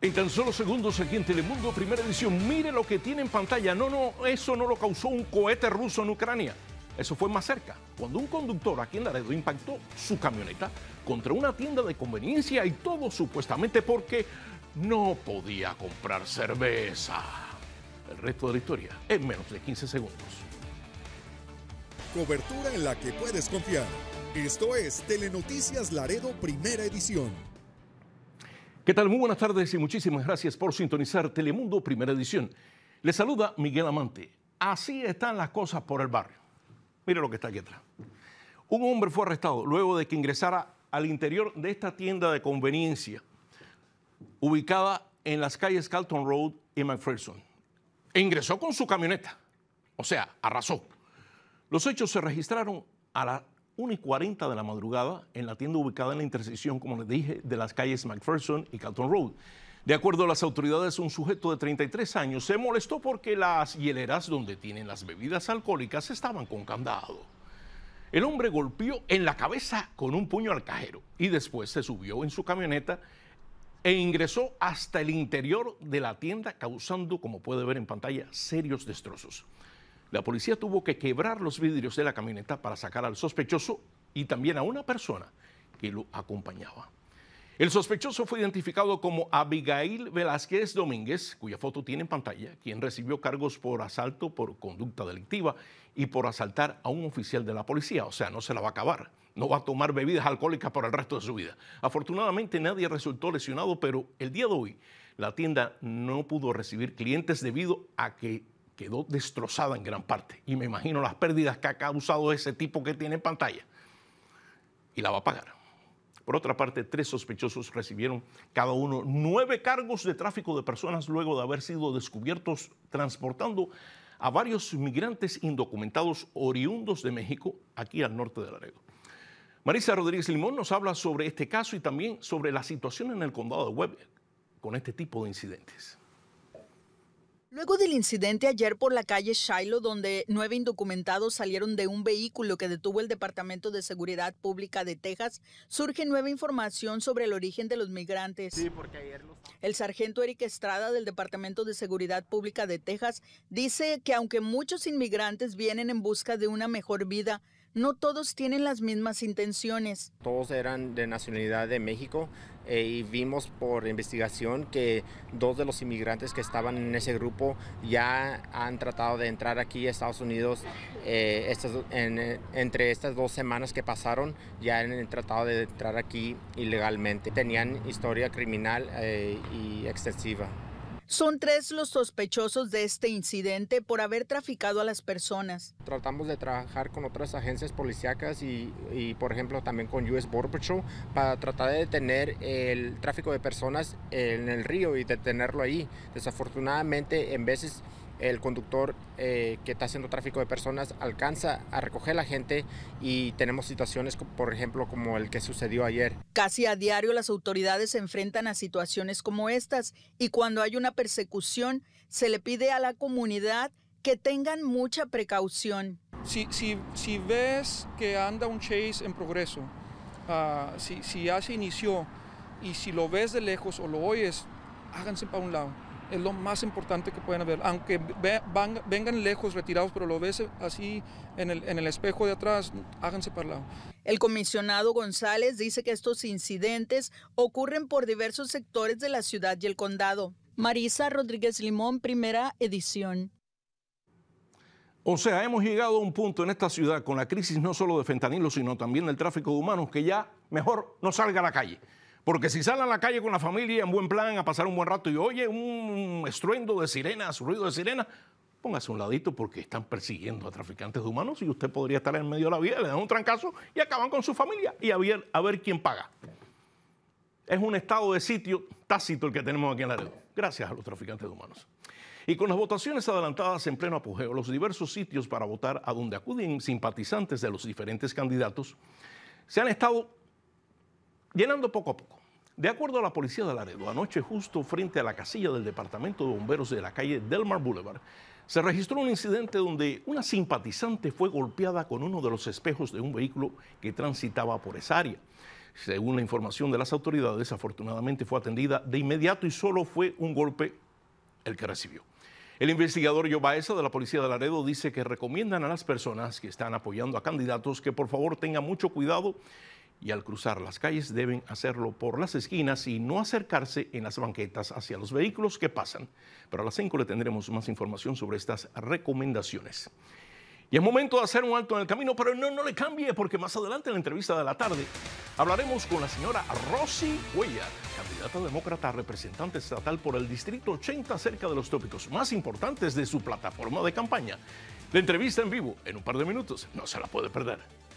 En tan solo segundos aquí en Telemundo, primera edición, mire lo que tiene en pantalla. No, no, eso no lo causó un cohete ruso en Ucrania. Eso fue más cerca, cuando un conductor aquí en Laredo impactó su camioneta contra una tienda de conveniencia y todo supuestamente porque no podía comprar cerveza. El resto de la historia en menos de 15 segundos. Cobertura en la que puedes confiar. Esto es Telenoticias Laredo Primera Edición. ¿Qué tal? Muy buenas tardes y muchísimas gracias por sintonizar Telemundo Primera Edición. Les saluda Miguel Amante. Así están las cosas por el barrio. Mire lo que está aquí atrás. Un hombre fue arrestado luego de que ingresara al interior de esta tienda de conveniencia ubicada en las calles Carlton Road y McPherson. E ingresó con su camioneta, o sea, arrasó. Los hechos se registraron a, la, 1 y 40 de la madrugada en la tienda ubicada en la intersección, como les dije, de las calles McPherson y Calton Road. De acuerdo a las autoridades, un sujeto de 33 años se molestó porque las hieleras donde tienen las bebidas alcohólicas estaban con candado. El hombre golpeó en la cabeza con un puño al cajero y después se subió en su camioneta e ingresó hasta el interior de la tienda causando, como puede ver en pantalla, serios destrozos. La policía tuvo que quebrar los vidrios de la camioneta para sacar al sospechoso y también a una persona que lo acompañaba. El sospechoso fue identificado como Abigail Velázquez Domínguez, cuya foto tiene en pantalla, quien recibió cargos por asalto por conducta delictiva y por asaltar a un oficial de la policía. O sea, no se la va a acabar, no va a tomar bebidas alcohólicas por el resto de su vida. Afortunadamente nadie resultó lesionado, pero el día de hoy la tienda no pudo recibir clientes debido a que quedó destrozada en gran parte. Y me imagino las pérdidas que ha causado ese tipo que tiene en pantalla. Y la va a pagar. Por otra parte, tres sospechosos recibieron cada uno nueve cargos de tráfico de personas luego de haber sido descubiertos transportando a varios migrantes indocumentados oriundos de México aquí al norte de Laredo. Marisa Rodríguez Limón nos habla sobre este caso y también sobre la situación en el condado de Webb con este tipo de incidentes. Luego del incidente ayer por la calle Shiloh, donde nueve indocumentados salieron de un vehículo que detuvo el Departamento de Seguridad Pública de Texas, surge nueva información sobre el origen de los migrantes. El sargento Eric Estrada del Departamento de Seguridad Pública de Texas dice que aunque muchos inmigrantes vienen en busca de una mejor vida, no todos tienen las mismas intenciones. Todos eran de nacionalidad de México eh, y vimos por investigación que dos de los inmigrantes que estaban en ese grupo ya han tratado de entrar aquí a Estados Unidos. Eh, eh, entre estas dos semanas que pasaron ya han tratado de entrar aquí ilegalmente. Tenían historia criminal y extensiva. Son tres los sospechosos de este incidente por haber traficado a las personas. Tratamos de trabajar con otras agencias policíacas y, por ejemplo, también con US Border Patrol para tratar de detener el tráfico de personas en el río y detenerlo ahí. Desafortunadamente, en veces el conductor eh, que está haciendo tráfico de personas alcanza a recoger a la gente y tenemos situaciones, por ejemplo, como el que sucedió ayer. Casi a diario las autoridades se enfrentan a situaciones como estas y cuando hay una persecución se le pide a la comunidad que tengan mucha precaución. Si, si, si ves que anda un chase en progreso, ah, si, si ya se inició y si lo ves de lejos o lo oyes, háganse para un lado es lo más importante que pueden haber. Aunque vengan lejos, retirados, pero lo ves así en el, en el espejo de atrás, háganse para el lado. El comisionado González dice que estos incidentes ocurren por diversos sectores de la ciudad y el condado. Marisa Rodríguez Limón, primera edición. O sea, hemos llegado a un punto en esta ciudad con la crisis no solo de fentanilo, sino también del tráfico de humanos, que ya mejor no salga a la calle. Porque si salen a la calle con la familia en buen plan a pasar un buen rato y oye un estruendo de sirenas, ruido de sirena, póngase un ladito porque están persiguiendo a traficantes de humanos y usted podría estar en medio de la vida, le dan un trancazo y acaban con su familia y a ver, a ver quién paga. Es un estado de sitio tácito el que tenemos aquí en la red, gracias a los traficantes de humanos. Y con las votaciones adelantadas en pleno apogeo, los diversos sitios para votar a donde acuden simpatizantes de los diferentes candidatos se han estado llenando poco a poco. De acuerdo a la policía de Laredo, anoche justo frente a la casilla del Departamento de Bomberos de la calle Delmar Boulevard, se registró un incidente donde una simpatizante fue golpeada con uno de los espejos de un vehículo que transitaba por esa área. Según la información de las autoridades, afortunadamente fue atendida de inmediato y solo fue un golpe el que recibió. El investigador Joe de la Policía de Laredo dice que recomiendan a las personas que están apoyando a candidatos que por favor tengan mucho cuidado y al cruzar las calles deben hacerlo por las esquinas y no acercarse en las banquetas hacia los vehículos que pasan. Pero a las 5 le tendremos más información sobre estas recomendaciones. Y es momento de hacer un alto en el camino, pero no, no le cambie porque más adelante en la entrevista de la tarde hablaremos con la señora Rosy Huella, candidata demócrata a representante estatal por el Distrito 80 cerca de los tópicos más importantes de su plataforma de campaña. La entrevista en vivo en un par de minutos, no se la puede perder.